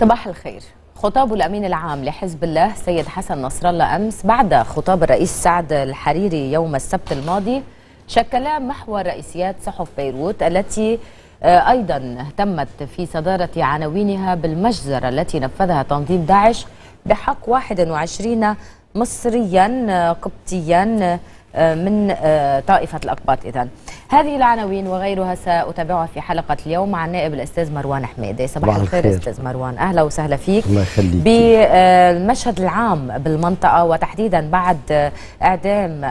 صباح الخير خطاب الأمين العام لحزب الله سيد حسن نصر الله أمس بعد خطاب الرئيس سعد الحريري يوم السبت الماضي شكلا محور رئيسيات صحف بيروت التي آه، أيضا اهتمت في صدارة عناوينها بالمجزرة التي نفذها تنظيم داعش بحق 21 مصريا آه، قبطيا آه، آه، من آه، طائفة الأقباط إذا هذه العناوين وغيرها سأتابعها في حلقة اليوم مع النائب الأستاذ مروان حميدي صباح الخير أستاذ مروان أهلا وسهلا فيك الله يخليك بالمشهد آه، العام بالمنطقة وتحديدا بعد إعدام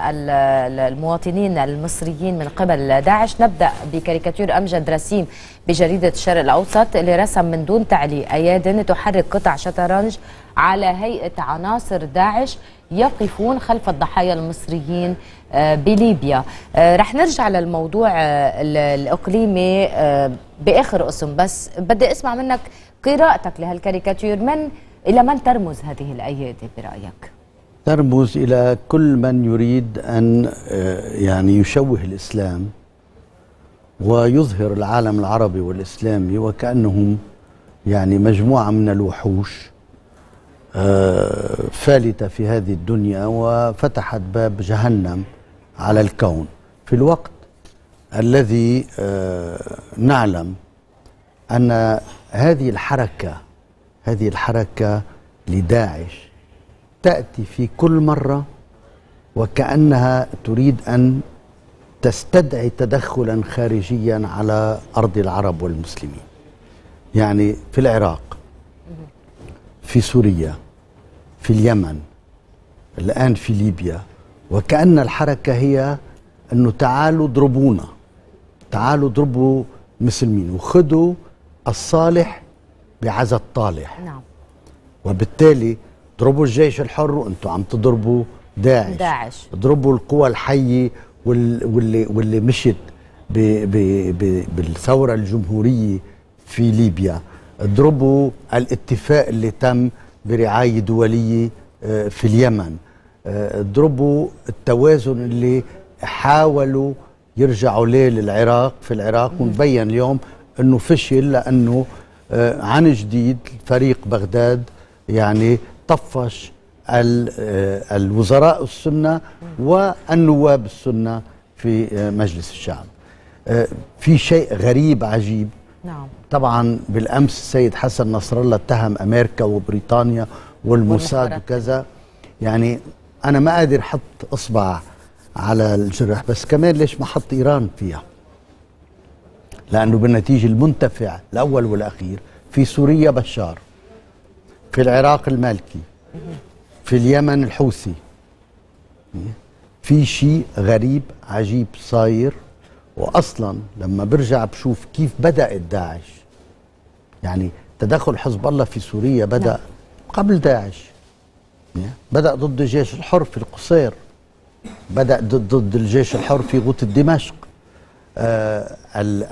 المواطنين المصريين من قبل داعش نبدأ بكاريكاتير أمجد رسيم بجريدة الشرق الأوسط اللي رسم من دون تعليق أيادٍ تحرك قطع شطرنج على هيئة عناصر داعش يقفون خلف الضحايا المصريين آه، بليبيا آه، رح نرجع للموضوع آه، الإقليمي بآخر قسم بس بدي أسمع منك قراءتك لهالكاريكاتير من إلى من ترمز هذه الأيادي برأيك؟ ترمز إلى كل من يريد أن يعني يشوه الإسلام ويظهر العالم العربي والإسلامي وكأنهم يعني مجموعة من الوحوش آه، فالته في هذه الدنيا وفتحت باب جهنم على الكون في الوقت الذي آه، نعلم ان هذه الحركه هذه الحركه لداعش تاتي في كل مره وكانها تريد ان تستدعي تدخلا خارجيا على ارض العرب والمسلمين يعني في العراق في سوريا في اليمن الآن في ليبيا وكأن الحركة هي أنه تعالوا ضربونا تعالوا ضربوا مسلمين وخذوا الصالح بعزى الطالح نعم وبالتالي ضربوا الجيش الحر وانتم عم تضربوا داعش داعش ضربوا القوى الحيه واللي واللي مشت ب ب ب بالثوره الجمهوريه في ليبيا اضربوا الاتفاق اللي تم برعاية دولية آه، في اليمن آه، اضربوا التوازن اللي حاولوا يرجعوا ليه للعراق في العراق ونبين اليوم انه فشل لانه آه، عن جديد فريق بغداد يعني طفش الوزراء السنة والنواب السنة في مجلس الشعب في شيء غريب عجيب نعم طبعا بالامس السيد حسن نصر الله اتهم امريكا وبريطانيا والموساد وكذا يعني انا ما قادر احط اصبع على الجرح بس كمان ليش ما حط ايران فيها لانه بالنتيجه المنتفع الاول والاخير في سوريا بشار في العراق المالكي في اليمن الحوثي إيه؟ في شيء غريب عجيب صاير واصلا لما برجع بشوف كيف بدات داعش يعني تدخل حزب الله في سوريا بدا نعم. قبل داعش بدا ضد الجيش الحر في القصير بدا ضد الجيش الحر في غوت دمشق آه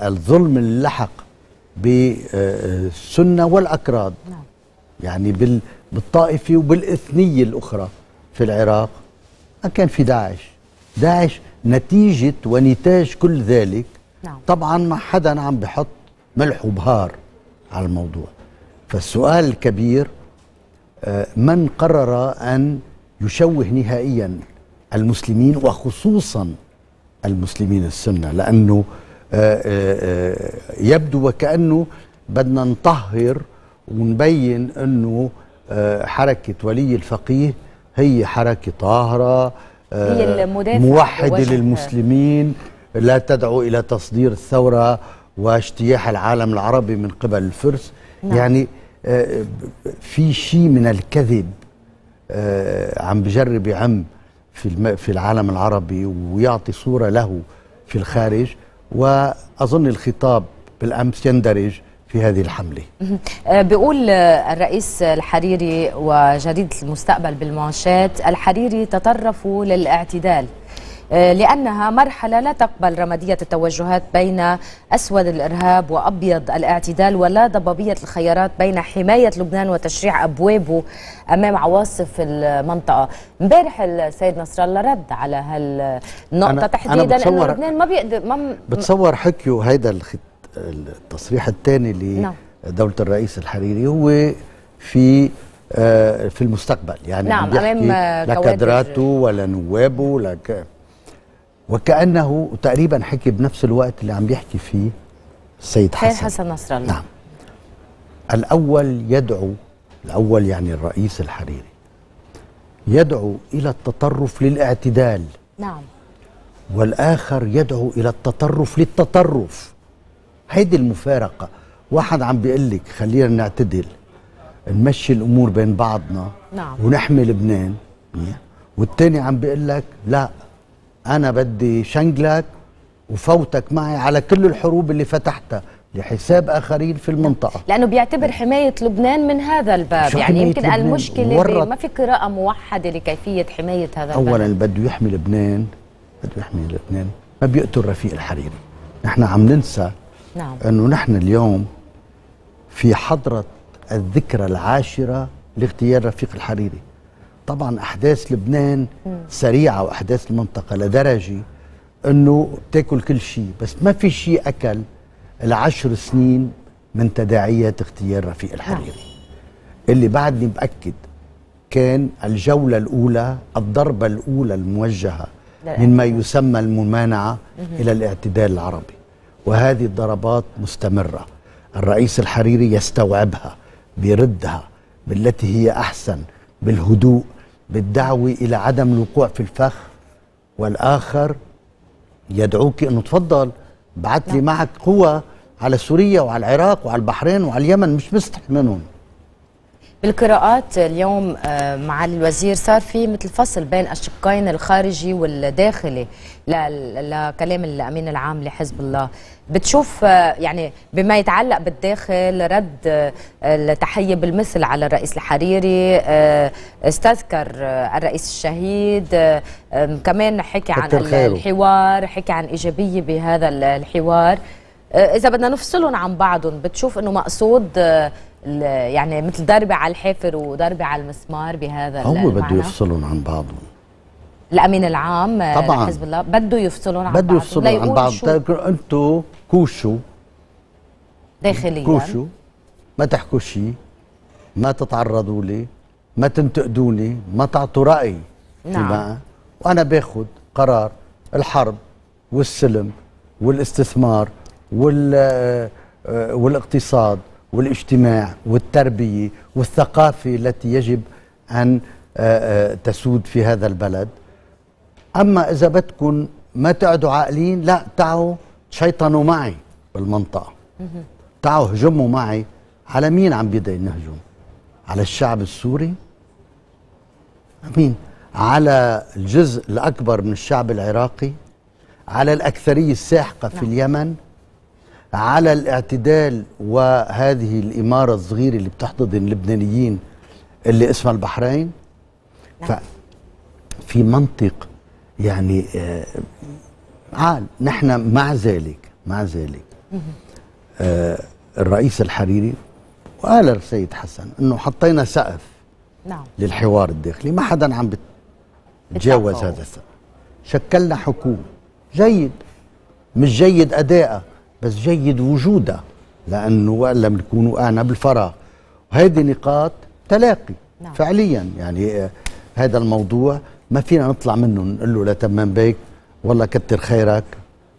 الظلم اللي لحق بالسنه آه، والاكراد نعم. يعني بالطائفه وبالاثنيه الاخرى في العراق ما كان في داعش داعش نتيجة ونتاج كل ذلك نعم. طبعا ما حدا عم بحط ملح وبهار على الموضوع فالسؤال الكبير آه، من قرر أن يشوه نهائيا المسلمين وخصوصا المسلمين السنة لأنه آه، آه، يبدو وكأنه بدنا نطهر ونبين أنه حركة ولي الفقيه هي حركة طاهرة آه، موحدة للمسلمين لا تدعو إلى تصدير الثورة واجتياح العالم العربي من قبل الفرس نعم. يعني آه، في شيء من الكذب آه، عم بجرب يعم في في العالم العربي ويعطي صورة له في الخارج وأظن الخطاب بالأمس يندرج في هذه الحملة آه، بيقول الرئيس الحريري وجريدة المستقبل بالمانشات الحريري تطرفوا للاعتدال آه، لأنها مرحلة لا تقبل رمادية التوجهات بين أسود الإرهاب وأبيض الاعتدال ولا ضبابية الخيارات بين حماية لبنان وتشريع أبوابه أمام عواصف المنطقة امبارح السيد نصر الله رد على هالنقطة تحديدا أنه لبنان ما بيقدر ما بتصور حكيو هيدا التصريح الثاني لدولة نعم. الرئيس الحريري هو في آه، في المستقبل يعني نعم أمام لا كادراته ولا نوابه ولا ك... وكأنه تقريبا حكي بنفس الوقت اللي عم بيحكي فيه السيد حسن حسن نصر الله نعم الأول يدعو الأول يعني الرئيس الحريري يدعو إلى التطرف للاعتدال نعم والآخر يدعو إلى التطرف للتطرف هيدي المفارقه واحد عم بيقول لك خلينا نعتدل نمشي الامور بين بعضنا نعم. ونحمي لبنان والتاني عم بيقول لك لا انا بدي شنجلك وفوتك معي على كل الحروب اللي فتحتها لحساب اخرين في المنطقه لانه بيعتبر حمايه لبنان من هذا الباب يعني يمكن المشكله ما في قراءه موحده لكيفيه حمايه هذا الباب اولا بده يحمي لبنان بده يحمي لبنان ما بيقتل رفيق الحريري نحن عم ننسى نعم أنه نحن اليوم في حضرة الذكرى العاشرة لاغتيال رفيق الحريري طبعا أحداث لبنان سريعة وأحداث المنطقة لدرجة أنه تاكل كل شيء بس ما في شيء أكل العشر سنين من تداعيات اغتيال رفيق نعم. الحريري نعم. اللي بعدني باكد كان الجولة الأولى الضربة الأولى الموجهة من ما يسمى الممانعة إلى الاعتدال العربي وهذه الضربات مستمرة الرئيس الحريري يستوعبها بيردها بالتي هي أحسن بالهدوء بالدعوة إلى عدم الوقوع في الفخ والآخر يدعوك أنه تفضل بعت لي نعم. معك قوة على سوريا وعلى العراق وعلى البحرين وعلى اليمن مش مستحي منهم بالقراءات اليوم آه، معالي الوزير صار في مثل فصل بين الشقين الخارجي والداخلي لكلام الامين العام لحزب الله بتشوف آه، يعني بما يتعلق بالداخل رد آه، التحيه بالمثل على الرئيس الحريري استذكر الرئيس الشهيد كمان حكي عن الحوار حكي عن ايجابيه بهذا الحوار آه، اذا بدنا نفصلهم عن بعضهم بتشوف انه مقصود آه، يعني مثل ضربه على الحافر وضربه على المسمار بهذا هو المعنى. بده يفصلهم عن بعضهم الامين العام آه، طبعا حزب الله بده يفصلهم عن بعضهم بده يفصلهم عن بعض انتوا كوشوا داخليا كوشوا ما تحكوا شيء ما تتعرضوا لي ما تنتقدوني ما تعطوا راي نعم وانا باخذ قرار الحرب والسلم والاستثمار آه، والاقتصاد والاجتماع والتربية والثقافة التي يجب أن آه، آه، تسود في هذا البلد أما إذا بدكم ما تقعدوا عاقلين لا تعوا شيطنوا معي بالمنطقة تعوا هجموا معي على مين عم بيدعي نهجم على الشعب السوري مين على الجزء الأكبر من الشعب العراقي على الأكثرية الساحقة في نعم. اليمن على الاعتدال وهذه الإمارة الصغيرة اللي بتحتضن اللبنانيين اللي اسمها البحرين نعم. في منطق يعني آه عال نحن مع ذلك مع ذلك آه الرئيس الحريري وقال السيد حسن انه حطينا سقف نعم للحوار الداخلي ما حدا عم بتجاوز هذا السقف شكلنا حكومه جيد مش جيد ادائها بس جيد وجودها لانه والا بنكون وقعنا بالفراغ وهيدي نقاط تلاقي نعم. فعليا يعني آه، هذا الموضوع ما فينا نطلع منه نقول له لتمام بيك والله كتر خيرك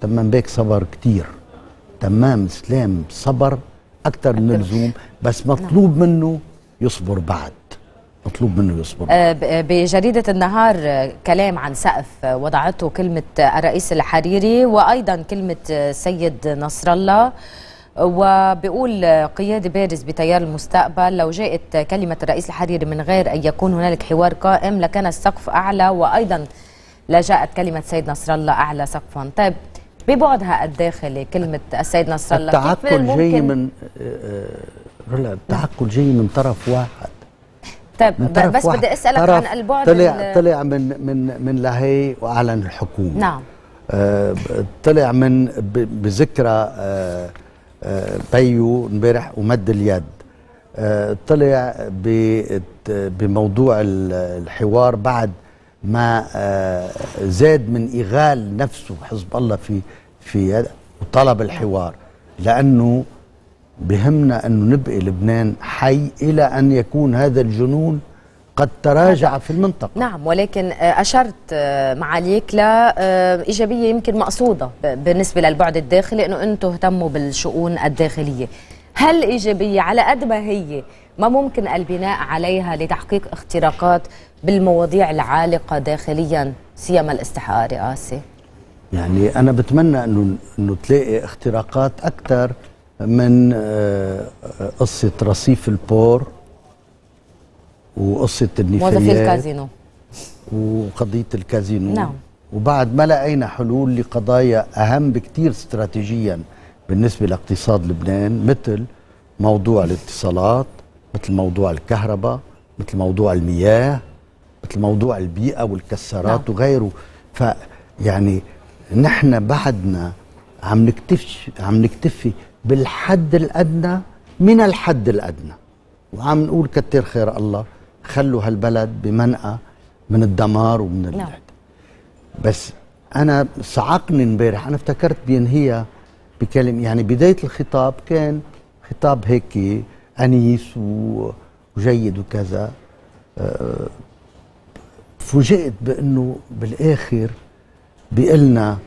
تمام بيك صبر كتير تمام سلام صبر اكثر من اللزوم بس نعم. مطلوب منه يصبر بعد مطلوب منه يصبر آه، آه، بجريدة النهار آه، كلام عن سقف وضعته كلمة الرئيس الحريري وأيضا كلمة سيد نصر الله وبيقول قيادي بارز بتيار المستقبل لو جاءت كلمة الرئيس الحريري من غير أن يكون هنالك حوار قائم لكان السقف أعلى وأيضا لجاءت كلمة سيد نصر الله أعلى سقفا طيب ببعدها الداخلي كلمة السيد نصر الله التعقل جاي من التعقل جاي من طرف واحد طيب بس بدي اسالك عن البعد طلع طلع من من من لاهي واعلن الحكومه نعم آه طلع من بذكرى آه،, آه بيو امبارح ومد اليد آه، طلع بموضوع الحوار بعد ما آه، زاد من ايغال نفسه حزب الله في في وطلب الحوار لانه بهمنا أنه نبقي لبنان حي إلى أن يكون هذا الجنون قد تراجع في المنطقة نعم ولكن آه، أشرت آه، معاليك لإيجابية آه، يمكن مقصودة بالنسبة للبعد الداخلي أنه أنتم اهتموا بالشؤون الداخلية هل إيجابية على قد ما هي ما ممكن البناء عليها لتحقيق اختراقات بالمواضيع العالقة داخليا سيما الاستحقاق رئاسي يعني أنا بتمنى أنه, إنه تلاقي اختراقات أكثر من آه، قصة رصيف البور وقصة النفايات موظفي الكازينو وقضية الكازينو نعم وبعد ما لقينا حلول لقضايا أهم بكتير استراتيجيا بالنسبة لاقتصاد لبنان مثل موضوع الاتصالات مثل موضوع الكهرباء مثل موضوع المياه مثل موضوع البيئة والكسرات نعم. وغيره فيعني نحن بعدنا عم نكتفش عم نكتفي بالحد الادنى من الحد الادنى وعم نقول كتر خير الله خلوا هالبلد بمنأى من الدمار ومن نعم. بس انا صعقني امبارح انا افتكرت بينهيها بكلمه يعني بدايه الخطاب كان خطاب هيك انيس وجيد وكذا آه، فوجئت بانه بالاخر بيقلنا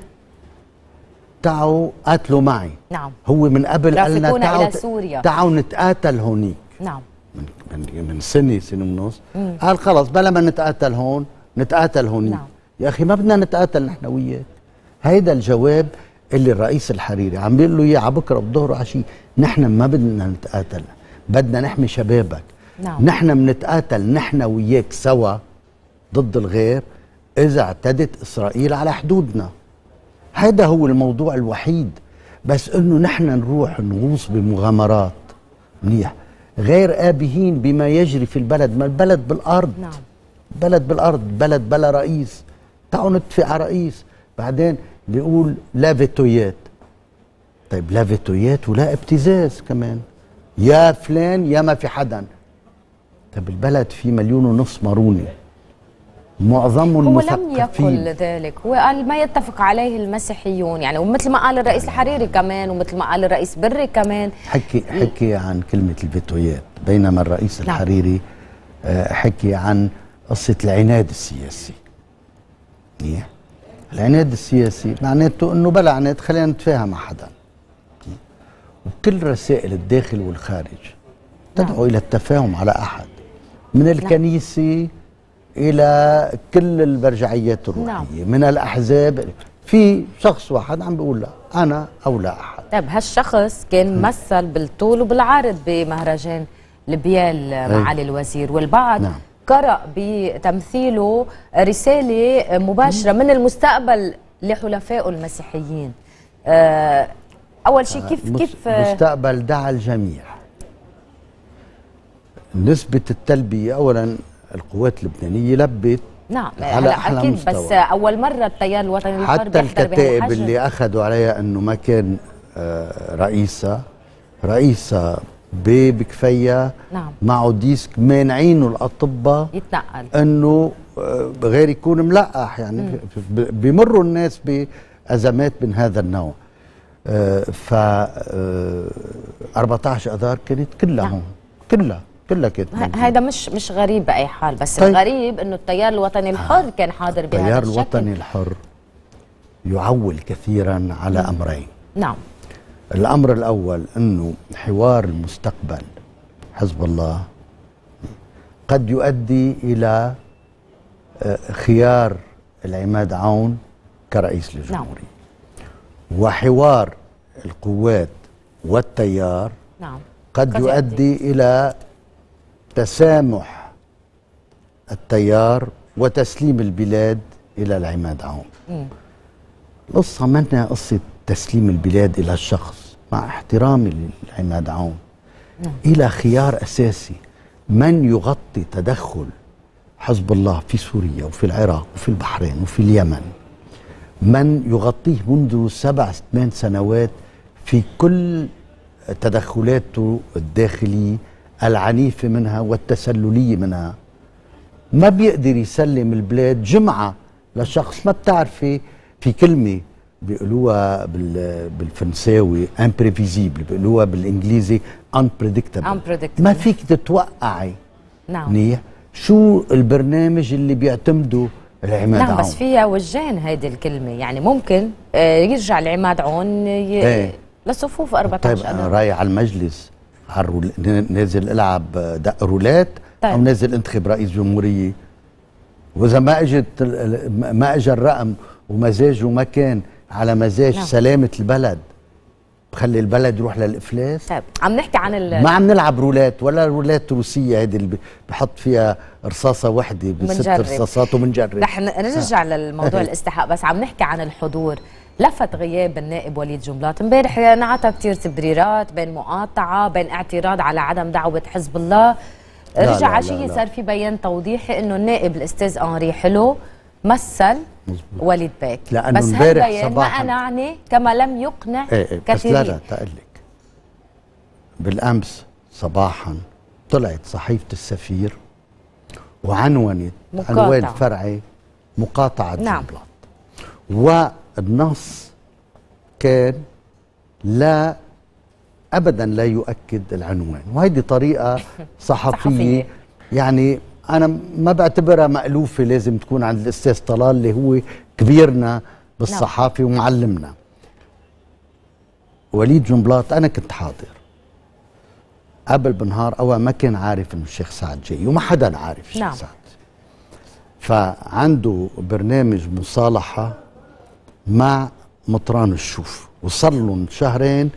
تعوا قاتلوا معي نعم هو من قبل قالنا تعوا تعوا نتقاتل هونيك نعم من من, من سنه سنه ونص قال خلص بلا ما نتقاتل هون نتقاتل هونيك نعم. يا اخي ما بدنا نتقاتل نحن وياك هيدا الجواب اللي الرئيس الحريري عم بيقول له اياه على بكره بظهر عشي نحن ما بدنا نتقاتل بدنا نحمي شبابك نعم. نحن بنتقاتل نحن وياك سوا ضد الغير اذا اعتدت اسرائيل على حدودنا هذا هو الموضوع الوحيد بس انه نحن نروح نغوص بمغامرات منيح غير آبهين بما يجري في البلد ما البلد بالأرض نعم. بلد بالأرض بلد بلا رئيس تعالوا نتفق على رئيس بعدين بيقول لا فيتويات طيب لا فيتويات ولا ابتزاز كمان يا فلان يا ما في حدا طيب البلد في مليون ونص ماروني معظم المثقفين هو لم يقل ذلك وقال ما يتفق عليه المسيحيون يعني ومثل ما قال الرئيس الحريري كمان ومثل ما قال الرئيس بري كمان حكي حكي عن كلمة الفيتويات بينما الرئيس لا. نعم. الحريري آه، حكي عن قصة العناد السياسي منيح نعم. العناد السياسي معناته انه بلا عناد خلينا نتفاهم مع حدا نعم. وكل رسائل الداخل والخارج تدعو لا. الى التفاهم على احد من الكنيسه الى كل المرجعيات الروحيه نعم. من الاحزاب في شخص واحد عم بيقول لا انا او لا احد طيب هالشخص كان مثل بالطول وبالعرض بمهرجان لبيال إيه. معالي الوزير والبعض نعم. قرأ بتمثيله رسالة مباشرة من المستقبل لحلفائه المسيحيين آه، أول شيء كيف كيف مستقبل دعا الجميع نسبة التلبية أولا القوات اللبنانيه لبت نعم على احلى اكيد مستوى. بس اول مره التيار الوطني الحرب حتى الكتائب اللي اخذوا عليها انه ما كان رئيسها آه، رئيسها بكفية نعم. معه ديسك مانعينه الأطباء يتنقل انه آه، غير يكون ملقح يعني بيمروا بمروا الناس بأزمات من هذا النوع آه، ف 14 اذار كانت كلها نعم. هون كلها كلها كانت هذا مش مش غريب باي حال بس طيب. الغريب انه التيار الوطني آه. الحر كان حاضر بهذا الشكل التيار الوطني الحر يعول كثيرا على امرين نعم الامر الاول انه حوار المستقبل حزب الله قد يؤدي الى آه، خيار العماد عون كرئيس للجمهوريه نعم. وحوار القوات والتيار نعم. قد, قد يؤدي, يؤدي الى تسامح التيار وتسليم البلاد إلى العماد عون القصة ما قصة تسليم البلاد إلى الشخص مع احترامي للعماد عون نعم. إلى خيار أساسي من يغطي تدخل حزب الله في سوريا وفي العراق وفي البحرين وفي اليمن من يغطيه منذ سبع ثمان سنوات في كل تدخلاته الداخلية العنيفة منها والتسللية منها ما بيقدر يسلم البلاد جمعة لشخص ما بتعرفي في كلمة بيقولوها بالفرنساوي امبريفيزيبل بيقولوها بالانجليزي unpredictable ما فيك تتوقعي نعم منيح شو البرنامج اللي بيعتمدوا العماد نعم عون. بس فيها وجهين هيدي الكلمه يعني ممكن آه، يرجع العماد عون ي... ايه. لصفوف 14 طيب انا رايح على المجلس هالرول... نازل العب دق رولات طيب. او نازل انتخب رئيس جمهوريه واذا ما اجت ما اجى الرقم ومزاجه ما كان على مزاج نعم. سلامه البلد بخلي البلد يروح للافلاس طيب عم نحكي عن ال... ما عم نلعب رولات ولا رولات روسيه هيدي اللي بحط فيها رصاصه وحده بست رصاصات وبنجرب رح نرجع للموضوع الاستحقاق بس عم نحكي عن الحضور لفت غياب النائب وليد جنبلاط امبارح نعطى كثير تبريرات بين مقاطعه بين اعتراض على عدم دعوه حزب الله رجع لا عشيه صار في بيان توضيحي انه النائب الاستاذ انري حلو مثل مزبوط. وليد باك لأنه بس امبارح صباحا ما قنعني كما لم يقنع ايه ايه كثير بس لا لا تقلك بالامس صباحا طلعت صحيفه السفير وعنونت عنوان فرعي مقاطعه نعم. و النص كان لا ابدا لا يؤكد العنوان وهيدي طريقه صحفيه يعني انا ما بعتبرها مالوفه لازم تكون عند الاستاذ طلال اللي هو كبيرنا بالصحافه نعم. ومعلمنا وليد جنبلاط انا كنت حاضر قبل بنهار اول ما كان عارف انه الشيخ سعد جاي وما حدا عارف الشيخ نعم. سعد فعنده برنامج مصالحه مع مطران الشوف وصار لهم شهرين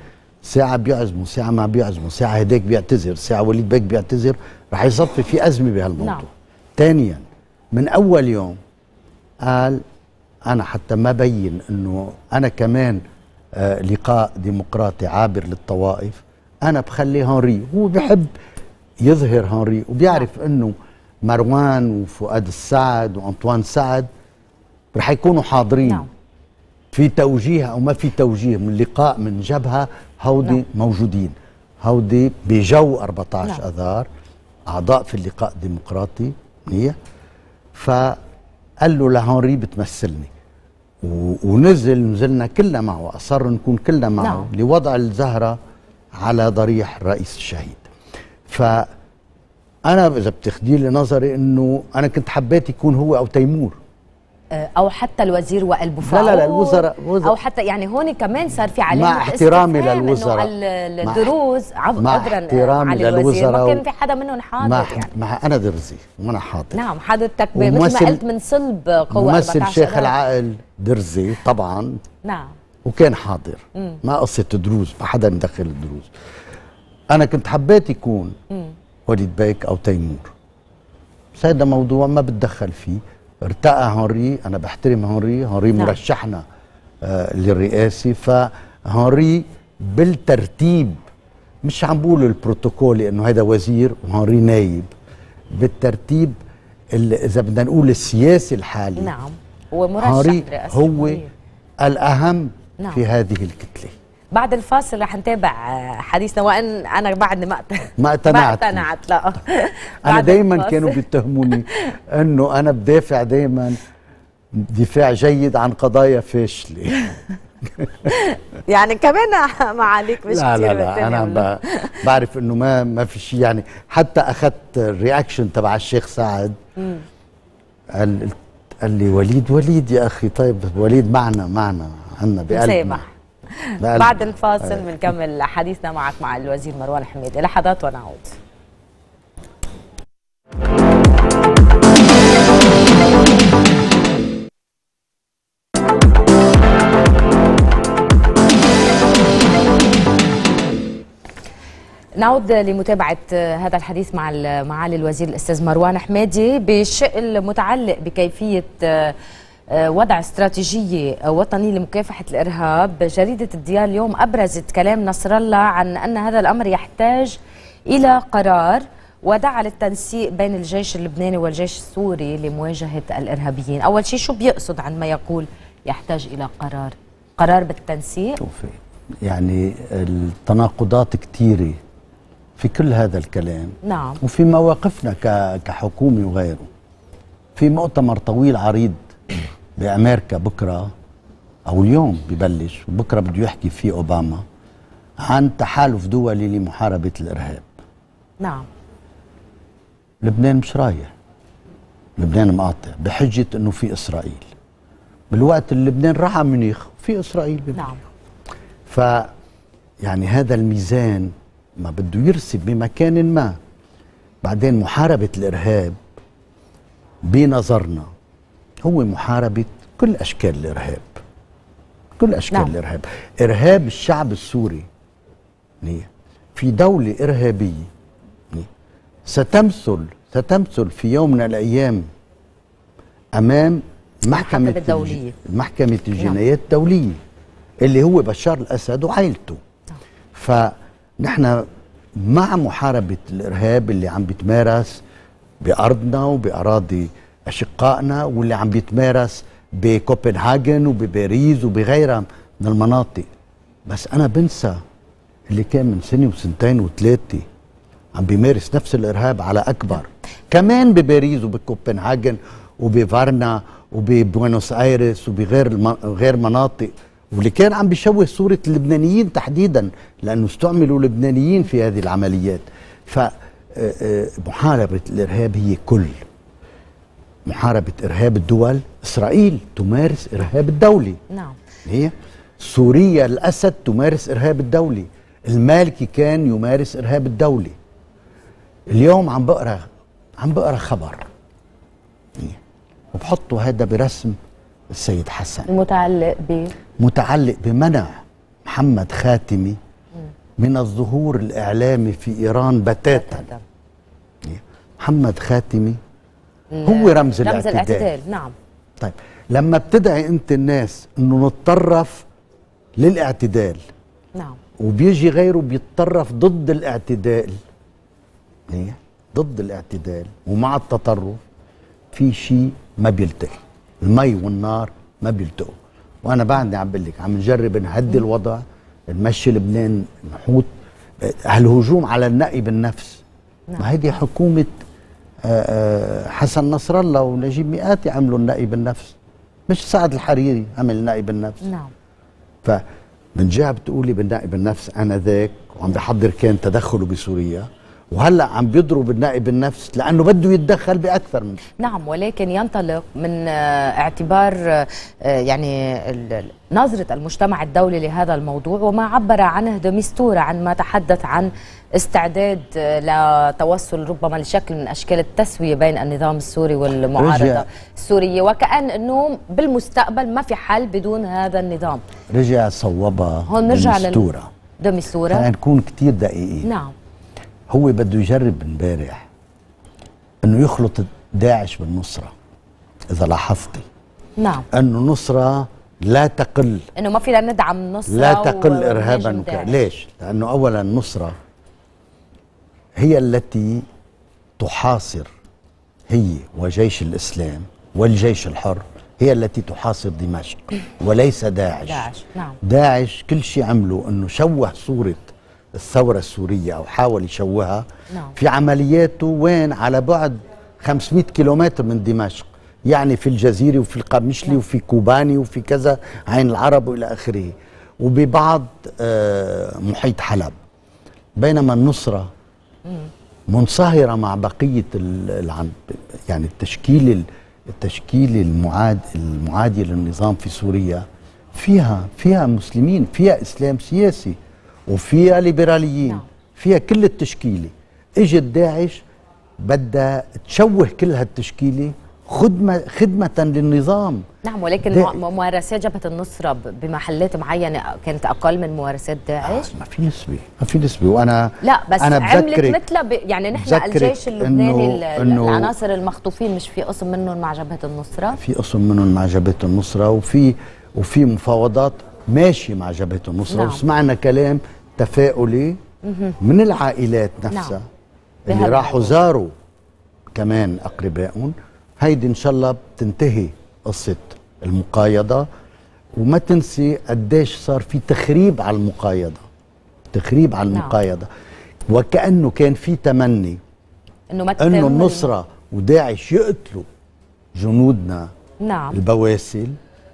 ساعة بيعزموا ساعة ما بيعزموا ساعة هديك بيعتذر ساعة وليد بيك بيعتذر رح يصفي في أزمة بهالموضوع نعم. ثانيا من أول يوم قال أنا حتى ما بين أنه أنا كمان آه لقاء ديمقراطي عابر للطوائف أنا بخلي هنري هو بحب يظهر هنري وبيعرف نعم. أنه مروان وفؤاد السعد وأنطوان سعد رح يكونوا حاضرين نعم. في توجيه او ما في توجيه من لقاء من جبهه هودي نعم. موجودين هودي بجو 14 نعم. اذار اعضاء في اللقاء الديمقراطي منيح فقال له لهنري بتمثلني ونزل نزلنا كلنا معه اصر نكون كلنا معه نعم. لوضع الزهره على ضريح الرئيس الشهيد ف انا اذا لي نظري انه انا كنت حبيت يكون هو او تيمور آه، او حتى الوزير وقلبه لا لا لا الوزراء او حتى يعني هون كمان صار في عليهم مع احترامي للوزراء الدروز مع احترامي للوزراء ما كان في حدا منهم حاضر مع يعني مع انا درزي وانا حاضر نعم حضرتك مثل ما قلت من صلب قوى ممثل شيخ العقل درزي طبعا نعم وكان حاضر مم. ما قصه دروز ما حدا مدخل الدروز انا كنت حبيت يكون وليد بيك او تيمور بس هذا موضوع ما بتدخل فيه ارتقى هنري انا بحترم هنري هنري نعم. مرشحنا آه للرئاسي فهنري بالترتيب مش عم بقول البروتوكول انه هذا وزير وهنري نايب بالترتيب اذا بدنا نقول السياسي الحالي نعم ومرشح هنري هو الاهم نعم. في هذه الكتله بعد الفاصل رح نتابع آه، حديثنا وان انا بعد ما ما اقتنعت ما اقتنعت لا انا دايما كانوا بيتهموني انه انا بدافع دايما دفاع جيد عن قضايا فاشله يعني كمان معاليك مش لا لا لا انا ب... بعرف انه ما ما في شيء يعني حتى اخذت الرياكشن تبع الشيخ سعد قال قال لي وليد وليد يا اخي طيب وليد معنا معنا عندنا بقلبنا سامح بعد الفاصل آه. بنكمل حديثنا معك مع الوزير مروان حميد الى حضرات ونعود نعود لمتابعة هذا الحديث مع معالي الوزير الأستاذ مروان حمادي بالشق المتعلق بكيفية آه، وضع استراتيجية وطنية لمكافحة الإرهاب جريدة الديار اليوم أبرزت كلام نصر الله عن أن هذا الأمر يحتاج إلى قرار ودعا للتنسيق بين الجيش اللبناني والجيش السوري لمواجهة الإرهابيين أول شيء شو بيقصد عن ما يقول يحتاج إلى قرار قرار بالتنسيق شوفي يعني التناقضات كثيرة في كل هذا الكلام نعم وفي مواقفنا كحكومة وغيره في مؤتمر طويل عريض بامريكا بكره او اليوم ببلش وبكره بده يحكي فيه اوباما عن تحالف دولي لمحاربه الارهاب نعم لبنان مش رايح لبنان مقاطع بحجه انه في اسرائيل بالوقت اللي لبنان راح على ميونخ في اسرائيل بميونخ نعم ف يعني هذا الميزان ما بده يرسب بمكان ما بعدين محاربه الارهاب بنظرنا هو محاربة كل أشكال الإرهاب كل أشكال لا. نعم. الإرهاب إرهاب الشعب السوري في دولة إرهابية ستمثل ستمثل في يوم من الأيام أمام محكمة الدولية محكمة نعم. الجنايات الدولية اللي هو بشار الأسد وعائلته نعم. فنحن مع محاربة الإرهاب اللي عم بتمارس بأرضنا وبأراضي أشقائنا واللي عم بيتمارس بكوبنهاجن وبباريس وبغيرها من المناطق بس أنا بنسى اللي كان من سنة وسنتين وثلاثة عم بيمارس نفس الإرهاب على أكبر كمان بباريس وبكوبنهاجن وبفارنا وببوينوس ايرس وبغير غير مناطق واللي كان عم بيشوه صوره اللبنانيين تحديدا لانه استعملوا لبنانيين في هذه العمليات ف آه، آه، محاربه الارهاب هي كل محاربة إرهاب الدول إسرائيل تمارس إرهاب الدولي نعم هي سوريا الأسد تمارس إرهاب الدولي المالكي كان يمارس إرهاب الدولي اليوم عم بقرأ عم بقرأ خبر وبحطه هذا برسم السيد حسن المتعلق ب متعلق بمنع محمد خاتمي من الظهور الإعلامي في إيران بتاتا محمد خاتمي هو رمز, رمز الاعتدال رمز الاعتدال نعم طيب لما بتدعي انت الناس انه نتطرف للاعتدال نعم وبيجي غيره بيتطرف ضد الاعتدال ايه ضد الاعتدال ومع التطرف في شيء ما بيلتقي المي والنار ما بيلتقوا وانا بعدني عم بقول لك عم نجرب نهدي الوضع نمشي لبنان نحوط هالهجوم على النقي بالنفس نعم. ما هيدي حكومه حسن نصر الله ونجيب مئاتي عملوا النائب النفس مش سعد الحريري عمل نائب النفس نعم فمن جهه بتقولي بالنائب النفس انا ذاك وعم بحضر كان تدخله بسوريا وهلا عم بيضرب النائب بالنفس لانه بده يتدخل باكثر من نعم ولكن ينطلق من آه، اعتبار آه، يعني نظره المجتمع الدولي لهذا الموضوع وما عبر عنه دمستوره عن ما تحدث عن استعداد آه، لتوصل ربما لشكل من اشكال التسويه بين النظام السوري والمعارضه رجع. السوريه وكان انه بالمستقبل ما في حل بدون هذا النظام رجع صوبها هون نرجع دمستوره دمستوره نكون كثير دقيقين نعم هو بده يجرب امبارح انه يخلط داعش بالنصره اذا لاحظتي نعم انه النصره لا تقل انه ما فينا ندعم النصره لا تقل ارهابا وك... ليش؟ لانه اولا النصره هي التي تحاصر هي وجيش الاسلام والجيش الحر هي التي تحاصر دمشق وليس داعش داعش نعم داعش كل شيء عمله انه شوه صوره الثورة السورية أو حاول يشوهها نعم. في عملياته وين على بعد 500 كيلومتر من دمشق يعني في الجزيرة وفي القمشلي نعم. وفي كوباني وفي كذا عين العرب وإلى آخره وببعض آه، محيط حلب بينما النصرة منصهرة مع بقية يعني التشكيل التشكيل المعاد المعادي للنظام في سوريا فيها فيها مسلمين فيها إسلام سياسي وفيها ليبراليين نعم. فيها كل التشكيله اجت داعش بدها تشوه كل هالتشكيله خدمة خدمة للنظام نعم ولكن ممارسات جبهة النصرة بمحلات معينة كانت أقل من ممارسات داعش آه ما في نسبة ما في نسبة وأنا لا بس أنا عملت مثلها ب... يعني نحن الجيش اللبناني إنه العناصر المخطوفين مش في قسم منهم مع جبهة النصرة في قسم منهم مع جبهة النصرة وفي وفي مفاوضات ماشي مع جبهة النصرة نعم. وسمعنا كلام تفاؤلي من العائلات نعم. نفسها نعم. اللي راحوا زاروا كمان اقربائهم هيدي ان شاء الله بتنتهي قصه المقايضه وما تنسي قديش صار في تخريب على المقايضه تخريب على نعم. المقايضه نعم. وكانه كان في تمني انه ما انه النصره وداعش يقتلوا جنودنا نعم البواسل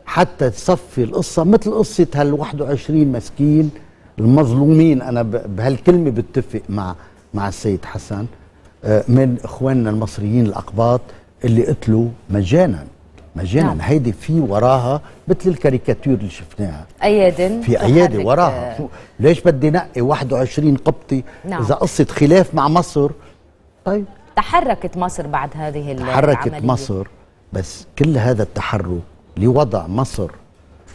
حتى تصفي القصه مثل قصه هال 21 مسكين المظلومين انا بهالكلمه بتفق مع مع السيد حسن آه، من اخواننا المصريين الاقباط اللي قتلوا مجانا مجانا نعم. هيدي في وراها مثل الكاريكاتير اللي شفناها ايادن في ايادي وراها شو ليش بدي نقي 21 قبطي نعم. اذا قصه خلاف مع مصر طيب تحركت مصر بعد هذه تحركت العمليه تحركت مصر بس كل هذا التحرك لوضع مصر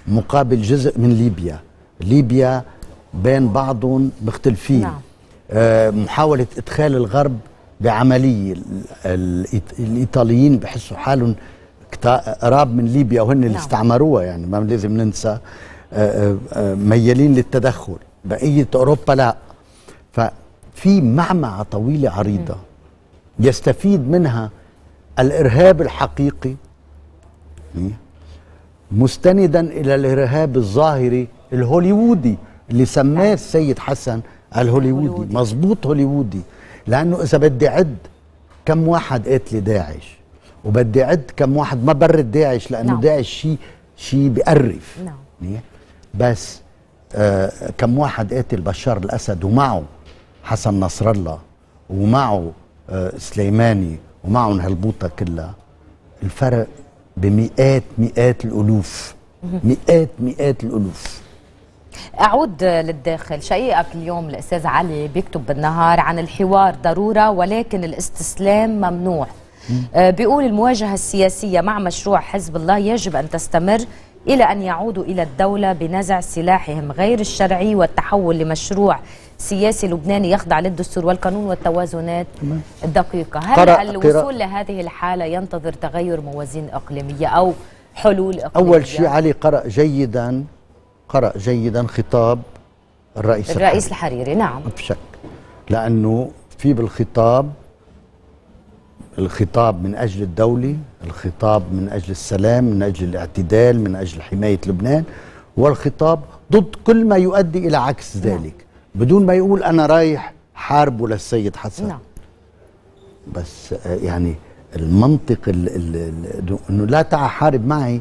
مقابل جزء من ليبيا ليبيا بين بعضهم مختلفين نعم. آه محاولة إدخال الغرب بعملية الإيطاليين بحسوا حالهم قراب من ليبيا وهن اللي نعم. استعمروها يعني ما لازم ننسى آه آه, آه، ميالين للتدخل بقية أوروبا لا ففي معمعة طويلة عريضة يستفيد منها الإرهاب الحقيقي مستندا إلى الإرهاب الظاهري الهوليوودي اللي سماه السيد حسن الهوليوودي مظبوط هوليوودي لانه اذا بدي عد كم واحد قتل داعش وبدي عد كم واحد ما برد داعش لانه نعم. داعش شيء شيء بقرف نعم بس آه كم واحد قتل بشار الاسد ومعه حسن نصر الله ومعه آه سليماني ومعه هالبوطه كلها الفرق بمئات مئات الالوف مئات مئات الالوف أعود للداخل شقيقك اليوم الأستاذ علي بيكتب بالنهار عن الحوار ضرورة ولكن الاستسلام ممنوع آه، بيقول المواجهة السياسية مع مشروع حزب الله يجب أن تستمر إلى أن يعودوا إلى الدولة بنزع سلاحهم غير الشرعي والتحول لمشروع سياسي لبناني يخضع للدستور والقانون والتوازنات الدقيقة هل الوصول لهذه الحالة ينتظر تغير موازين إقليمية أو حلول إقليمية؟ أول شيء علي قرأ جيداً قرأ جيدا خطاب الرئيس الحريري الرئيس الحريري نعم بشك لأنه في بالخطاب الخطاب من أجل الدولة الخطاب من أجل السلام من أجل الاعتدال من أجل حماية لبنان والخطاب ضد كل ما يؤدي إلى عكس نعم. ذلك نعم. بدون ما يقول أنا رايح حاربه للسيد حسن نعم. بس آه، يعني المنطق انه لا تعا حارب معي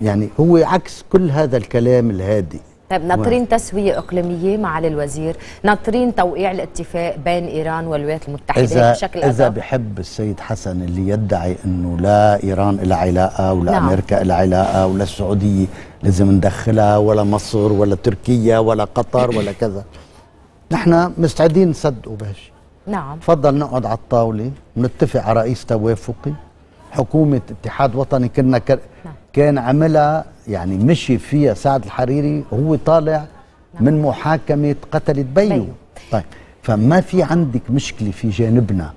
يعني هو عكس كل هذا الكلام الهادئ طيب ناطرين تسوية إقليمية مع الوزير ناطرين توقيع الاتفاق بين إيران والولايات المتحدة إذا بشكل إذا بحب السيد حسن اللي يدعي أنه لا إيران لها علاقة ولا نعم. أمريكا لها علاقة ولا السعودية لازم ندخلها ولا مصر ولا تركيا ولا قطر ولا كذا نحن مستعدين نصدقه بهالشيء نعم تفضل نقعد على الطاولة نتفق على رئيس توافقي حكومة اتحاد وطني كنا كر... نعم. كان عملها يعني مشي فيها سعد الحريري هو طالع نعم. من محاكمة قتلة بيو طيب فما في عندك مشكلة في جانبنا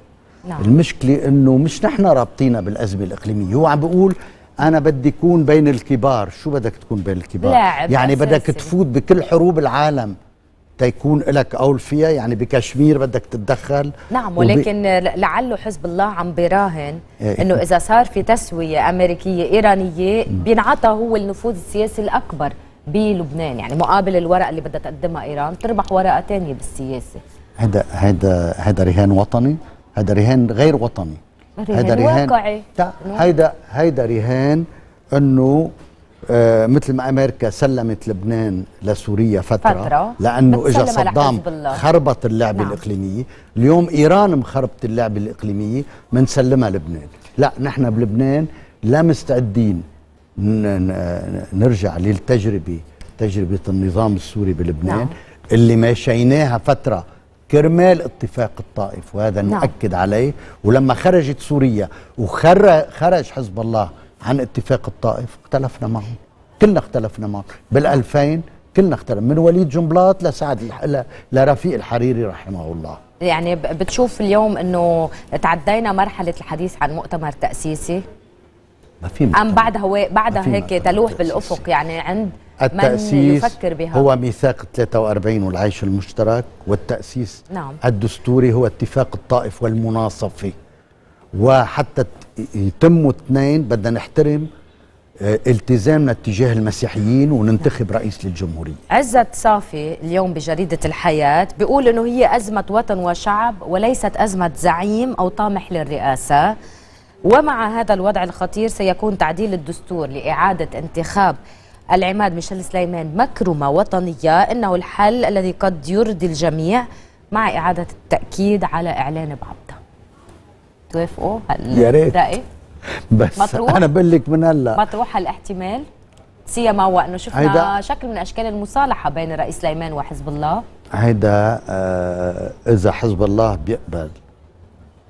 نعم. المشكلة انه مش نحن رابطينا بالازمة الاقليمية هو عم بيقول انا بدي اكون بين الكبار شو بدك تكون بين الكبار لاعب يعني بدك تفوت بكل حروب العالم تيكون لك قول فيها يعني بكشمير بدك تتدخل نعم ولكن وبي... لعله حزب الله عم براهن إيه. انه اذا صار في تسويه امريكيه ايرانيه بينعطى هو النفوذ السياسي الاكبر بلبنان يعني مقابل الورقه اللي بدها تقدمها ايران تربح ورقه ثانيه بالسياسه هذا هذا هذا رهان وطني هذا رهان غير وطني هذا رهان واقعي هذا هذا رهان انه آه مثل ما امريكا سلمت لبنان لسوريا فتره, فترة لانه اجى صدام خربط اللعبه نعم. الاقليميه، اليوم ايران مخربط اللعبه الاقليميه منسلمها لبنان، لا نحن بلبنان لا مستعدين نرجع للتجربه تجربه النظام السوري بلبنان نعم. اللي ماشيناها فتره كرمال اتفاق الطائف وهذا نعم. نؤكد عليه ولما خرجت سوريا وخرج حزب الله عن اتفاق الطائف اختلفنا معه كلنا اختلفنا معه بال2000 كلنا اختلفنا من وليد جنبلاط لسعد لرفيق الحريري رحمه الله يعني بتشوف اليوم انه تعدينا مرحله الحديث عن مؤتمر تاسيسي ما في مؤتمر. ام بعد هو بعدها هيك تلوح بالافق يعني عند التأسيس من يفكر بها هو ميثاق 43 والعيش المشترك والتأسيس نعم. الدستوري هو اتفاق الطائف والمناصفة وحتى يتموا اثنين بدنا نحترم آه، التزامنا تجاه المسيحيين وننتخب رئيس للجمهورية عزت صافي اليوم بجريدة الحياة بيقول أنه هي أزمة وطن وشعب وليست أزمة زعيم أو طامح للرئاسة ومع هذا الوضع الخطير سيكون تعديل الدستور لإعادة انتخاب العماد ميشيل سليمان مكرمة وطنية إنه الحل الذي قد يرضي الجميع مع إعادة التأكيد على إعلان بعض توافقوا يا ريت بس مطروح انا بقول لك من هلا مطروح الاحتمال سيما وانه شفنا شكل من اشكال المصالحه بين الرئيس سليمان وحزب الله هيدا آه اذا حزب الله بيقبل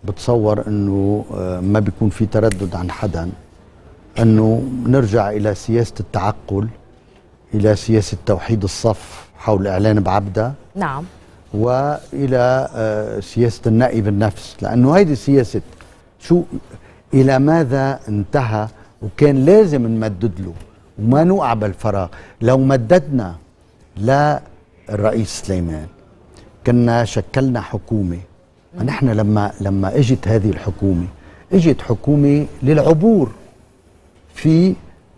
بتصور انه آه ما بيكون في تردد عن حدا انه نرجع الى سياسه التعقل الى سياسه توحيد الصف حول اعلان بعبده نعم والى آه، سياسه النائب بالنفس لانه هيدي سياسه شو الى ماذا انتهى وكان لازم نمدد له وما نوقع بالفراغ لو مددنا للرئيس سليمان كنا شكلنا حكومه نحن لما لما اجت هذه الحكومه اجت حكومه للعبور في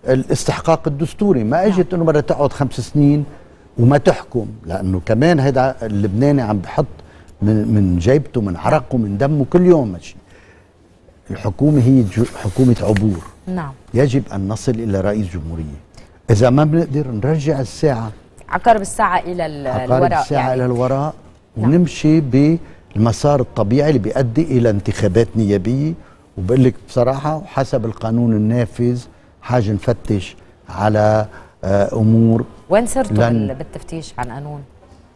الاستحقاق الدستوري ما نعم. اجت انه بدها تقعد خمس سنين وما تحكم لانه كمان هيدا اللبناني عم بحط من, من جيبته من عرقه من دمه كل يوم ماشي الحكومه هي حكومه عبور نعم يجب ان نصل الى رئيس جمهوريه اذا ما بنقدر نرجع الساعه عقارب الساعه الى الوراء عقارب الساعه يعني. الى الوراء نعم. ونمشي نعم. بالمسار الطبيعي اللي بيؤدي الى انتخابات نيابيه وبقول لك بصراحه وحسب القانون النافذ حاجه نفتش على آه، امور وين صرتوا بالتفتيش عن قانون؟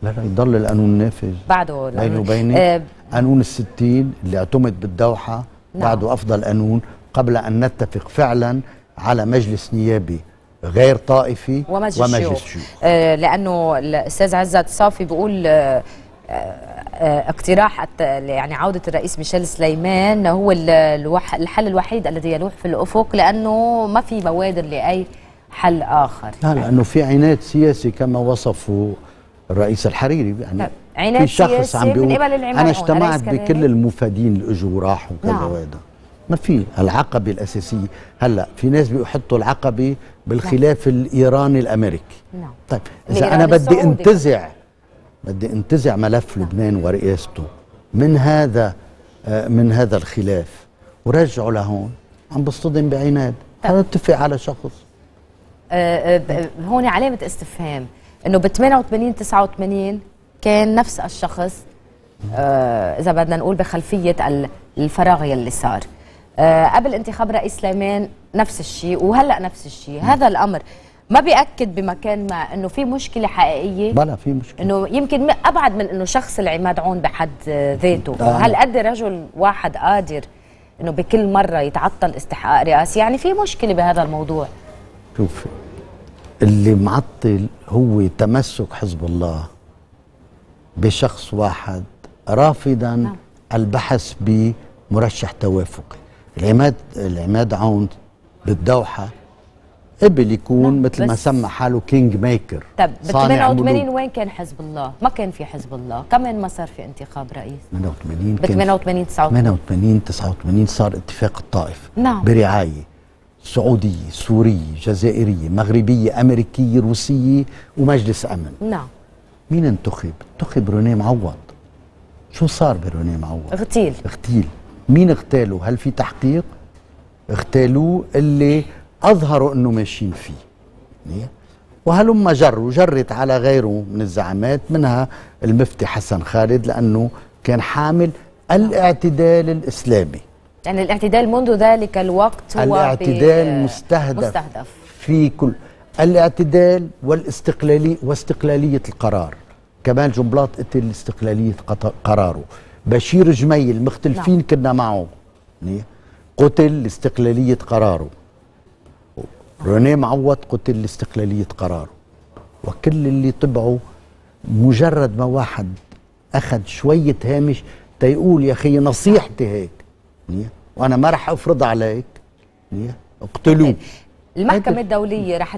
لا لا يضل القانون نافذ بعده بيني وبينك آه قانون الستين اللي اعتمد بالدوحه نعم. بعده افضل قانون قبل ان نتفق فعلا على مجلس نيابي غير طائفي ومجلس, ومجلس شيوخ آه لانه الاستاذ عزت صافي بيقول آه, آه، اقتراح يعني عودة الرئيس ميشيل سليمان هو الحل الوحيد الذي يلوح في الأفق لأنه ما في بوادر لأي حل آخر لا لأنه في عناد سياسي كما وصفه الرئيس الحريري يعني لا. طيب، عناد في شخص عم بيقول أنا اجتمعت بكل المفادين اللي اجوا وراحوا وكذا نعم. وهذا ما في العقبة الأساسية هلا في ناس بيحطوا العقبة بالخلاف نعم. الإيراني الأمريكي نعم. طيب إذا أنا بدي السعودي. انتزع بدي انتزع ملف نعم. لبنان ورئاسته من هذا آه، من هذا الخلاف ورجعه لهون عم بصطدم بعناد هذا طيب. اتفق على شخص آه، آه، هون علامه استفهام انه ب 88 89 كان نفس الشخص آه، اذا بدنا نقول بخلفيه الفراغ يلي صار قبل انتخاب رئيس سليمان نفس الشيء وهلا نفس الشيء هذا الامر ما بياكد بمكان ما انه في مشكله حقيقيه بلا في مشكله انه يمكن ابعد من انه شخص العماد عون بحد ذاته هل قد رجل واحد قادر انه بكل مره يتعطل استحقاق رئاسي يعني في مشكله بهذا الموضوع شوف اللي معطل هو تمسك حزب الله بشخص واحد رافضا نعم. البحث بمرشح توافقي العماد العماد عون بالدوحه قبل يكون نعم، مثل ما سمى حاله كينج ميكر طب ب 88 وين كان حزب الله؟ ما كان في حزب الله، كمان ما صار في انتخاب رئيس 88 ب 88 89 88 89 صار اتفاق الطائف نعم برعايه سعودية سورية جزائرية مغربية أمريكية روسية ومجلس أمن نعم مين انتخب؟ انتخب روني معوض شو صار بروني معوض؟ اغتيل اغتيل مين اغتالوا؟ هل في تحقيق؟ اغتالوه اللي أظهروا أنه ماشيين فيه إيه؟ وهلما جروا جرت على غيره من الزعامات منها المفتي حسن خالد لأنه كان حامل الاعتدال الإسلامي يعني الاعتدال منذ ذلك الوقت هو الاعتدال مستهدف, مستهدف في كل الاعتدال والاستقلالي واستقلالية القرار كمال جنبلاط قتل استقلالية قراره بشير جميل مختلفين نعم. كنا معه نعم. قتل استقلاليه قراره روني معوض قتل استقلاليه قراره وكل اللي طبعوا مجرد ما واحد أخذ شوية هامش تيقول يا أخي نصيحتي هيك وانا ما راح افرض عليك اقتلوه المحكمة الدولية راح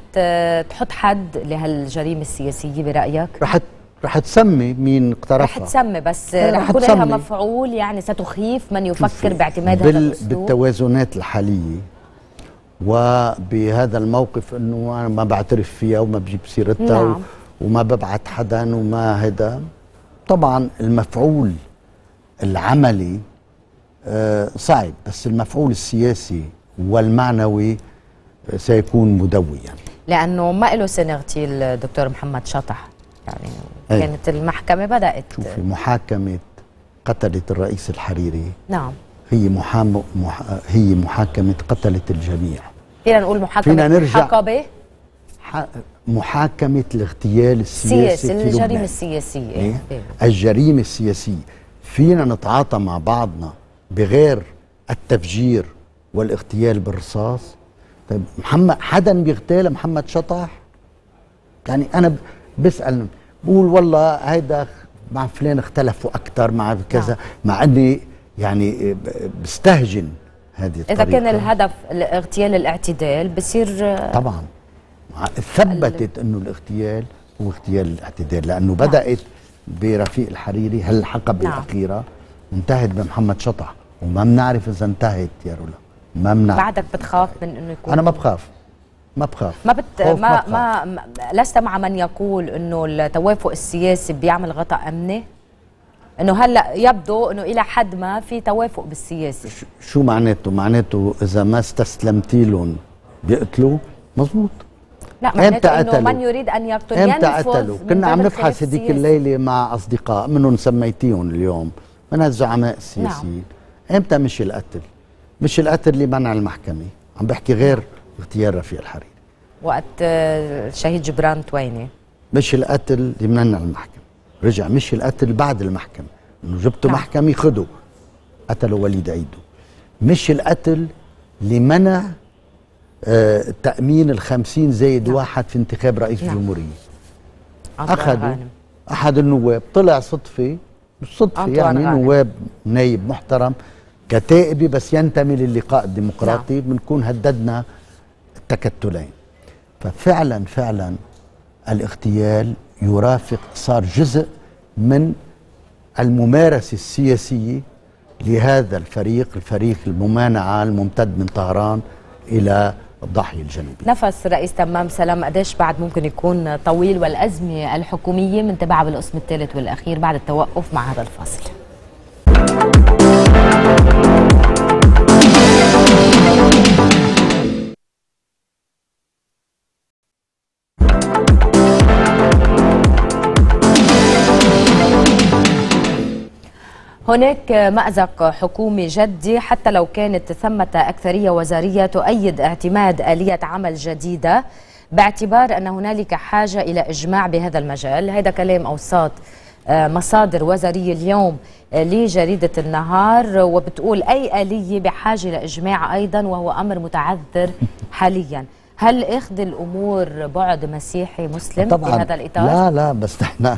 تحط حد لهالجريمة السياسية برأيك؟ راح راح تسمي مين اقترحها راح تسمي بس راح يكون لها مفعول يعني ستخيف من يفكر باعتماد بال... هذا الأسلوب بالتوازنات الحالية وبهذا الموقف انه انا ما بعترف فيها وما بجيب سيرتها نعم. وما ببعت حدا وما هذا طبعا المفعول العملي آه، صعب بس المفعول السياسي والمعنوي آه، سيكون مدويا لانه ما له سنه اغتيال الدكتور محمد شطح يعني كانت كانت المحكمه بدات شوفي محاكمه قتله الرئيس الحريري نعم هي محام مح... هي محاكمه قتلت الجميع فينا نقول محاكمه فينا نرجع حقبه ح... محاكمه الاغتيال السياسي سياسي الجريمه السياسيه إيه؟ إيه؟ الجريمه السياسيه فينا نتعاطى مع بعضنا بغير التفجير والاغتيال بالرصاص طيب محمد حدا بيغتال محمد شطح يعني انا بسال بقول والله هيدا مع فلان اختلفوا اكثر مع كذا نعم. مع اني يعني بستهجن هذه الطريقة. اذا كان الهدف الاغتيال الاعتدال بصير طبعا ثبتت انه الاغتيال هو اغتيال الاعتدال لانه بدات نعم. برفيق الحريري هالحقبه نعم. الاخيره انتهت بمحمد شطح وما بنعرف اذا انتهت يا رولا ما بنعرف بعدك بتخاف من انه يكون انا ما بخاف ما بخاف ما بت ما ما, ما لست مع من يقول انه التوافق السياسي بيعمل غطاء امني انه هلا يبدو انه الى حد ما في توافق بالسياسي شو معناته معناته اذا ما استسلمتي لهم بيقتلوا مزبوط لا معناته انه من يريد ان يقتل امتى قتلوا كنا عم نبحث هذيك الليله مع اصدقاء منهم سميتيهم اليوم من الزعماء السياسيين نعم. امتى مش القتل مش القتل لمنع المحكمه عم بحكي غير اغتيال رفيق الحريري وقت آه، الشهيد جبران تويني مش القتل لمنع المحكمه رجع مش القتل بعد المحكمه انه جبتوا نعم. محكمه خدوا قتلوا وليد عيدو مش القتل لمنع آه تأمين الخمسين زائد نعم. واحد في انتخاب رئيس نعم. أخذوا أحد النواب طلع صدفة صدفة يعني نواب نايب محترم كتائبة بس ينتمي للقاء الديمقراطي نعم. بنكون هددنا التكتلين ففعلا فعلا الاغتيال يرافق صار جزء من الممارسة السياسية لهذا الفريق الفريق الممانعة الممتد من طهران إلى الضاحية الجنوبية نفس رئيس تمام سلام قديش بعد ممكن يكون طويل والأزمة الحكومية من تبعها بالقسم الثالث والأخير بعد التوقف مع هذا الفاصل هناك مأزق حكومي جدي حتى لو كانت ثمة أكثرية وزارية تؤيد اعتماد آلية عمل جديدة باعتبار أن هنالك حاجة إلى إجماع بهذا المجال هذا كلام أوساط آه، مصادر وزارية اليوم آه، لجريدة النهار وبتقول أي آلية بحاجة لإجماع أيضا وهو أمر متعذر حاليا هل اخذ الامور بعد مسيحي مسلم طبعا في هذا الاطار؟ لا لا بس احنا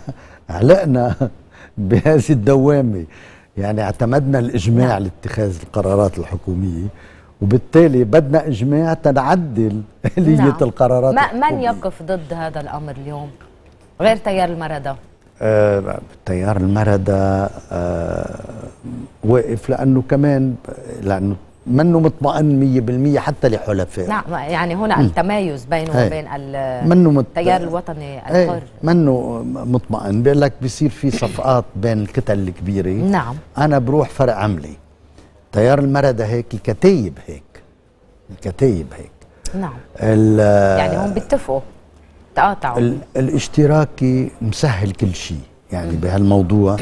علقنا بهذه الدوامه يعني اعتمدنا الإجماع نعم. لاتخاذ القرارات الحكومية وبالتالي بدنا إجماع تنعدل آلية نعم. القرارات ما من يقف ضد هذا الأمر اليوم غير تيار المردة؟ آه تيار المردة آه واقف لأنه كمان لأنه منه مطمئن 100% حتى لحلفائه نعم يعني هنا م. التمايز بينه وبين التيار الوطني الحر منه مطمئن بيقول لك بيصير في صفقات بين الكتل الكبيره نعم انا بروح فرق عملي تيار المرده هيك الكتايب هيك الكتايب هيك نعم يعني هم بيتفقوا تقاطعوا الاشتراكي مسهل كل شيء يعني بهالموضوع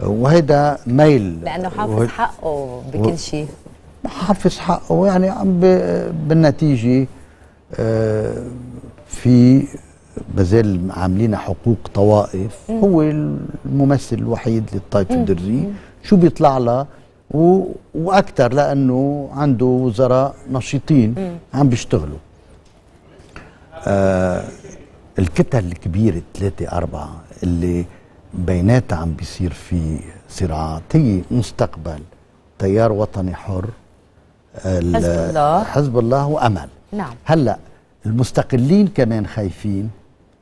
وهيدا ميل لانه حافظ حقه بكل شيء حافظ حقه يعني عم بالنتيجه آه، في مازال عاملين حقوق طوائف هو الممثل الوحيد للطائفه الدرزيه شو بيطلع لها و... واكثر لانه عنده وزراء نشيطين عم بيشتغلوا آه الكتل الكبيره ثلاثه اربعه اللي بيناتها عم بيصير في صراعات هي مستقبل تيار وطني حر حزب الله حزب الله وامل نعم هلا المستقلين كمان خايفين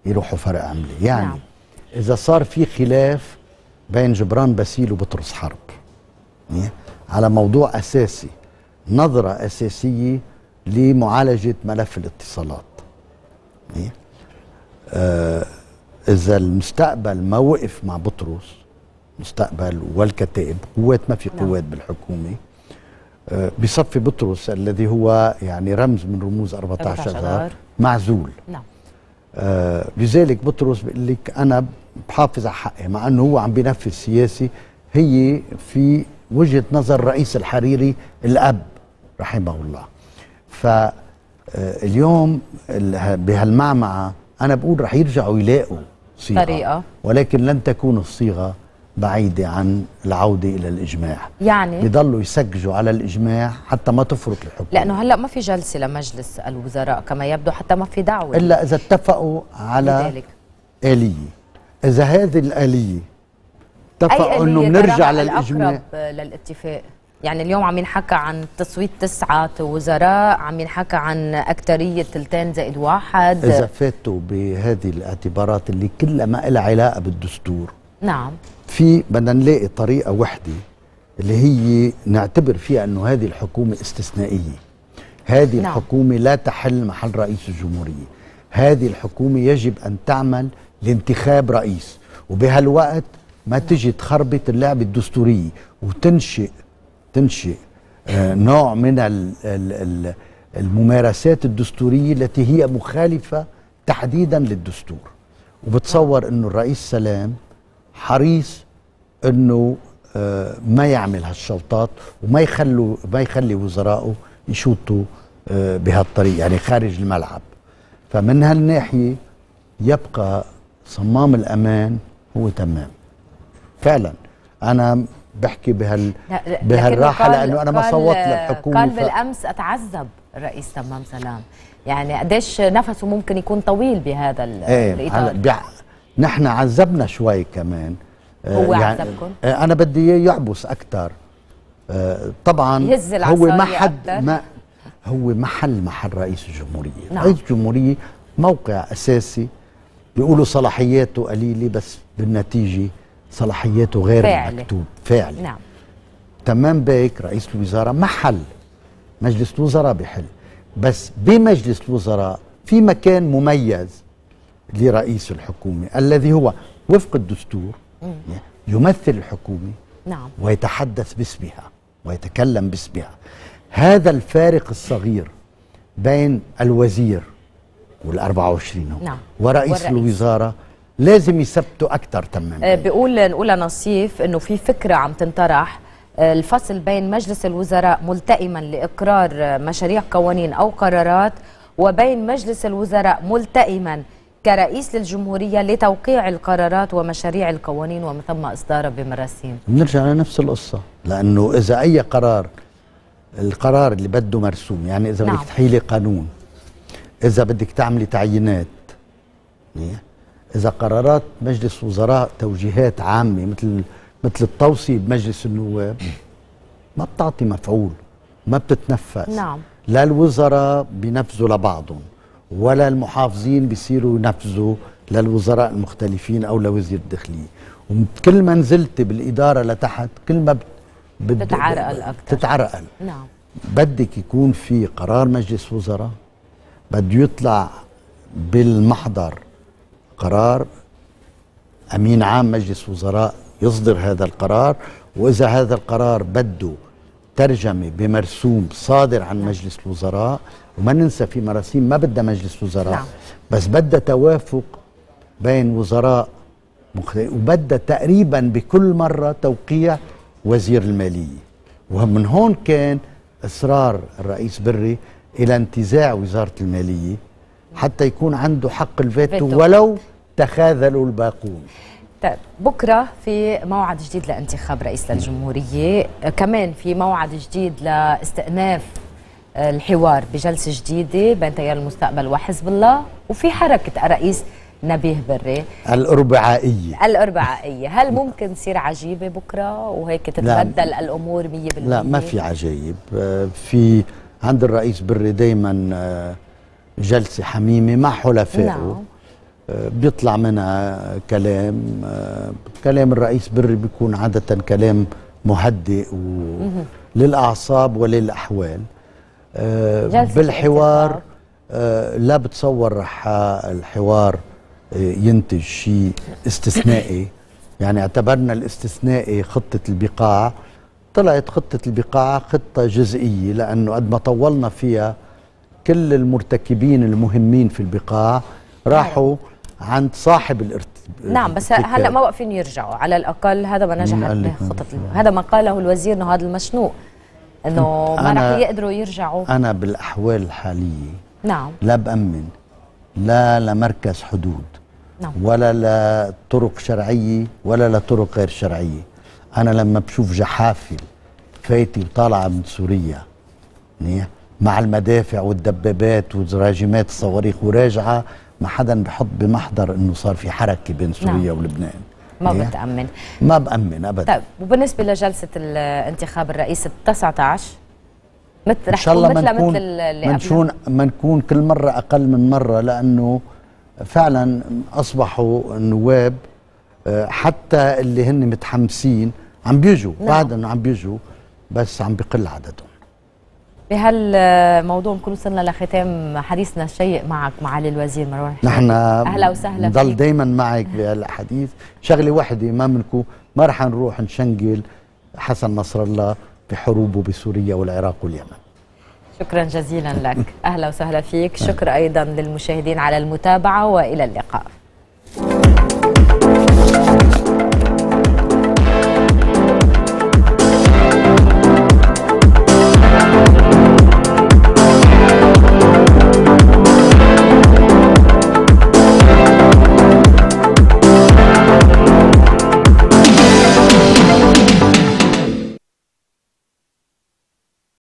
يروحوا فرق عملي يعني نعم. اذا صار في خلاف بين جبران باسيل وبطرس حرب إيه؟ على موضوع اساسي نظره اساسيه لمعالجه ملف الاتصالات إيه؟ آه، اذا المستقبل ما وقف مع بطرس مستقبل والكتائب قوات ما في قوات نعم. بالحكومه بصفي بطرس الذي هو يعني رمز من رموز 14 اذار معزول نعم آه لذلك بطرس بيقول لك انا بحافظ على حقي مع انه هو عم بينفذ سياسي هي في وجهه نظر رئيس الحريري الاب رحمه الله فاليوم آه، بهالمعمعه انا بقول رح يرجعوا يلاقوا صيغه طريقه ولكن لن تكون الصيغه بعيدة عن العودة إلى الإجماع يعني بيضلوا يسجلوا على الإجماع حتى ما تفرط الحكومة لأنه هلأ ما في جلسة لمجلس الوزراء كما يبدو حتى ما في دعوة إلا إذا اتفقوا على لذلك. آلية إذا هذه الآلية اتفقوا أنه بنرجع للإجماع للاتفاق يعني اليوم عم ينحكى عن تصويت تسعة وزراء عم ينحكى عن أكترية تلتين زائد واحد إذا فاتوا بهذه الاعتبارات اللي كلها ما لها علاقة بالدستور نعم في بدنا نلاقي طريقه وحده اللي هي نعتبر فيها انه هذه الحكومه استثنائيه هذه نعم. الحكومه لا تحل محل رئيس الجمهوريه هذه الحكومه يجب ان تعمل لانتخاب رئيس وبهالوقت ما نعم. تجي تخربط اللعبه الدستوريه وتنشئ تنشئ آه، نوع من الممارسات الدستوريه التي هي مخالفه تحديدا للدستور وبتصور نعم. انه الرئيس سلام حريص انه آه، ما يعمل هالشلطات وما يخلوا ما يخلي وزرائه يشوطوا آه، بهالطريقه يعني خارج الملعب فمن هالناحيه يبقى صمام الامان هو تمام فعلا انا بحكي بهال بهالراحه لانه انا ما صوت للحكومه قال بالامس اتعذب الرئيس تمام سلام يعني قديش نفسه ممكن يكون طويل بهذا ايه الاطار نحن عذبنا شوي كمان آه، هو يعني عذبكم؟ آه، انا بدي اياه يعبس اكثر آه، طبعا يهز هو ما حد ما هو محل محل رئيس الجمهوريه نعم. رئيس الجمهوريه موقع اساسي بيقولوا صلاحياته قليله بس بالنتيجه صلاحياته غير فعلي. مكتوب فعلا نعم تمام بيك رئيس الوزراء محل مجلس الوزراء بحل بس بمجلس الوزراء في مكان مميز لرئيس الحكومة الذي هو وفق الدستور يمثل الحكومة نعم. ويتحدث باسمها ويتكلم باسمها هذا الفارق الصغير بين الوزير وال24 نعم. ورئيس, والرئيس. الوزارة لازم يثبتوا أكثر تماما آه، بيقول نقول نصيف أنه في فكرة عم تنطرح آه، الفصل بين مجلس الوزراء ملتئما لإقرار مشاريع قوانين أو قرارات وبين مجلس الوزراء ملتئما كرئيس للجمهورية لتوقيع القرارات ومشاريع القوانين ومن ثم إصدارها بمراسيم بنرجع لنفس القصة لأنه إذا أي قرار القرار اللي بده مرسوم يعني إذا نعم. بدك تحيلي قانون إذا بدك تعملي تعيينات إيه؟ إذا قرارات مجلس وزراء توجيهات عامة مثل مثل التوصي بمجلس النواب ما بتعطي مفعول ما بتتنفس نعم لا الوزراء بينفذوا لبعضهم ولا المحافظين بيصيروا ينفذوا للوزراء المختلفين او لوزير الداخليه وكل ما نزلت بالاداره لتحت كل ما بت... اكثر تتعرقل نعم بدك يكون في قرار مجلس وزراء بده يطلع بالمحضر قرار امين عام مجلس وزراء يصدر هذا القرار واذا هذا القرار بده ترجمه بمرسوم صادر عن نعم. مجلس الوزراء وما ننسى في مراسيم ما بدها مجلس وزراء نعم. بس بدها توافق بين وزراء مختلفين وبدها تقريبا بكل مرة توقيع وزير المالية ومن هون كان إصرار الرئيس بري إلى انتزاع وزارة المالية حتى يكون عنده حق الفيتو ولو تخاذلوا الباقون طيب بكره في موعد جديد لانتخاب رئيس للجمهوريه كمان في موعد جديد لاستئناف الحوار بجلسة جديدة بين تيار المستقبل وحزب الله وفي حركة الرئيس نبيه بري الأربعائية الأربعائية هل ممكن تصير عجيبة بكرة وهيك تتبدل لا الأمور 100% لا ما في عجايب آه، في عند الرئيس بري دايما آه، جلسة حميمة مع حلفائه نعم. آه، بيطلع منها كلام كلام الرئيس بري بيكون عادة كلام مهدئ وللأعصاب وللأحوال آه، بالحوار آه، لا بتصور رح الحوار آه، ينتج شيء استثنائي يعني اعتبرنا الاستثنائي خطة البقاع طلعت خطة البقاع خطة جزئية لأنه قد ما طولنا فيها كل المرتكبين المهمين في البقاع راحوا نعم. عند صاحب الارتكاب نعم بس هلا ما واقفين يرجعوا على الاقل هذا ما نجحت به خطه هذا ما قاله الوزير هذا المشنوق انه ما رح يقدروا يرجعوا انا بالاحوال الحاليه نعم لا بامن لا لمركز حدود نعم. ولا لطرق شرعيه ولا لطرق غير شرعيه انا لما بشوف جحافل فايتي وطالعه من سوريا منيح مع المدافع والدبابات والراجمات الصواريخ وراجعه ما حدا بحط بمحضر انه صار في حركه بين سوريا نعم. ولبنان ما إيه. بتأمن ما بأمن أبدا طيب وبالنسبة لجلسة الانتخاب الرئيس ال 19 مثل ان شاء الله ما نكون ما نكون ما نكون كل مره اقل من مره لانه فعلا اصبحوا النواب آه، حتى اللي هن متحمسين عم بيجوا نعم. بعد انه عم بيجوا بس عم بقل عددهم بهالموضوع نكون وصلنا لختام حديثنا الشيق معك معالي الوزير مروان نحن اهلا وسهلا نضل دائما معك بهالحديث شغله وحده ما منكم ما رح نروح نشنقل حسن نصر الله بحروبه بسوريا والعراق واليمن شكرا جزيلا لك اهلا وسهلا فيك شكرا ايضا للمشاهدين على المتابعه والى اللقاء